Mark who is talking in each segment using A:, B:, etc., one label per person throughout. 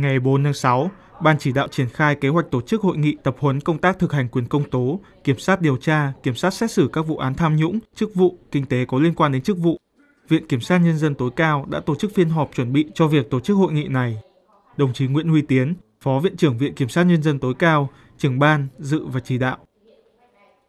A: Ngày 4 tháng 6, Ban chỉ đạo triển khai kế hoạch tổ chức hội nghị tập huấn công tác thực hành quyền công tố, kiểm sát điều tra, kiểm sát xét xử các vụ án tham nhũng, chức vụ, kinh tế có liên quan đến chức vụ. Viện Kiểm sát Nhân dân tối cao đã tổ chức phiên họp chuẩn bị cho việc tổ chức hội nghị này. Đồng chí Nguyễn Huy Tiến, Phó Viện trưởng Viện Kiểm sát Nhân dân tối cao, trưởng ban, dự và chỉ đạo.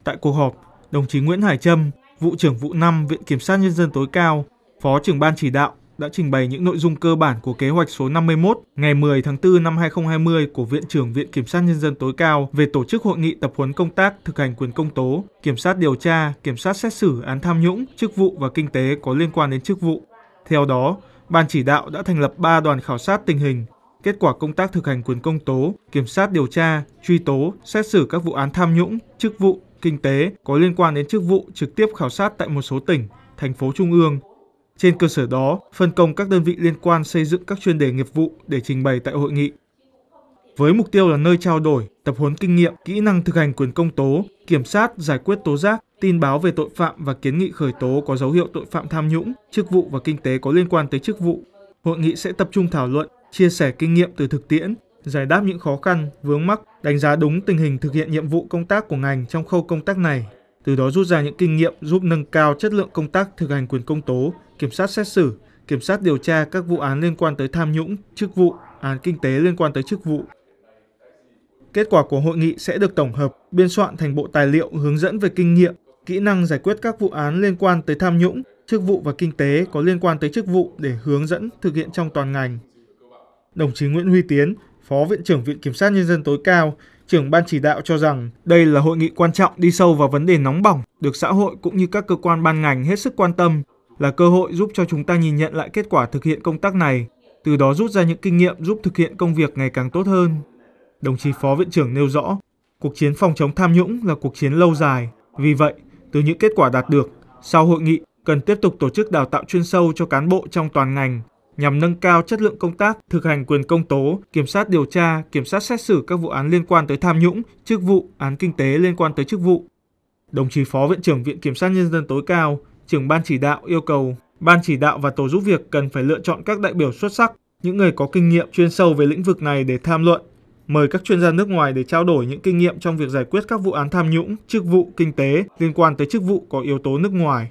A: Tại cuộc họp, đồng chí Nguyễn Hải Trâm, Vụ trưởng Vụ 5 Viện Kiểm sát Nhân dân tối cao, Phó trưởng ban chỉ đạo đã trình bày những nội dung cơ bản của kế hoạch số 51 ngày 10 tháng 4 năm 2020 của Viện trưởng Viện Kiểm sát Nhân dân tối cao về tổ chức hội nghị tập huấn công tác thực hành quyền công tố, kiểm sát điều tra, kiểm sát xét xử án tham nhũng, chức vụ và kinh tế có liên quan đến chức vụ. Theo đó, Ban chỉ đạo đã thành lập 3 đoàn khảo sát tình hình, kết quả công tác thực hành quyền công tố, kiểm sát điều tra, truy tố, xét xử các vụ án tham nhũng, chức vụ, kinh tế có liên quan đến chức vụ trực tiếp khảo sát tại một số tỉnh, thành phố trung ương trên cơ sở đó, phân công các đơn vị liên quan xây dựng các chuyên đề nghiệp vụ để trình bày tại hội nghị. Với mục tiêu là nơi trao đổi, tập huấn kinh nghiệm, kỹ năng thực hành quyền công tố, kiểm sát, giải quyết tố giác, tin báo về tội phạm và kiến nghị khởi tố có dấu hiệu tội phạm tham nhũng, chức vụ và kinh tế có liên quan tới chức vụ. Hội nghị sẽ tập trung thảo luận, chia sẻ kinh nghiệm từ thực tiễn, giải đáp những khó khăn, vướng mắc, đánh giá đúng tình hình thực hiện nhiệm vụ công tác của ngành trong khâu công tác này từ đó rút ra những kinh nghiệm giúp nâng cao chất lượng công tác thực hành quyền công tố, kiểm sát xét xử, kiểm sát điều tra các vụ án liên quan tới tham nhũng, chức vụ, án kinh tế liên quan tới chức vụ. Kết quả của hội nghị sẽ được tổng hợp, biên soạn thành bộ tài liệu hướng dẫn về kinh nghiệm, kỹ năng giải quyết các vụ án liên quan tới tham nhũng, chức vụ và kinh tế có liên quan tới chức vụ để hướng dẫn thực hiện trong toàn ngành. Đồng chí Nguyễn Huy Tiến, Phó Viện trưởng Viện Kiểm sát Nhân dân tối cao, trưởng ban chỉ đạo cho rằng đây là hội nghị quan trọng đi sâu vào vấn đề nóng bỏng được xã hội cũng như các cơ quan ban ngành hết sức quan tâm, là cơ hội giúp cho chúng ta nhìn nhận lại kết quả thực hiện công tác này, từ đó rút ra những kinh nghiệm giúp thực hiện công việc ngày càng tốt hơn. Đồng chí Phó Viện trưởng nêu rõ, cuộc chiến phòng chống tham nhũng là cuộc chiến lâu dài, vì vậy, từ những kết quả đạt được, sau hội nghị cần tiếp tục tổ chức đào tạo chuyên sâu cho cán bộ trong toàn ngành nhằm nâng cao chất lượng công tác, thực hành quyền công tố, kiểm sát điều tra, kiểm sát xét xử các vụ án liên quan tới tham nhũng, chức vụ, án kinh tế liên quan tới chức vụ. Đồng chí Phó Viện trưởng Viện Kiểm sát Nhân dân tối cao, trưởng Ban chỉ đạo yêu cầu Ban chỉ đạo và tổ giúp việc cần phải lựa chọn các đại biểu xuất sắc, những người có kinh nghiệm chuyên sâu về lĩnh vực này để tham luận, mời các chuyên gia nước ngoài để trao đổi những kinh nghiệm trong việc giải quyết các vụ án tham nhũng, chức vụ, kinh tế liên quan tới chức vụ có yếu tố nước ngoài.